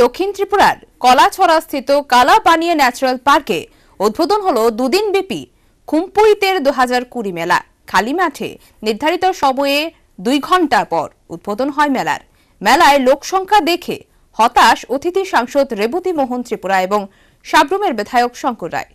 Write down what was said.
দক্ষিণ ত্রিপুরার কলাছড়াস্থিত কালা পানীয় ন্যাচারাল পার্কে উদ্বোধন হল দুদিন ব্যাপী খুমপুইতের দু হাজার কুড়ি মেলা খালি মাঠে নির্ধারিত সময়ে দুই ঘন্টা পর উদ্বোধন হয় মেলার মেলায় লোকসংখ্যা দেখে হতাশ অতিথি সাংসদ রেবতী মোহন ত্রিপুরা এবং সাবরুমের বিধায়ক শঙ্কর রায়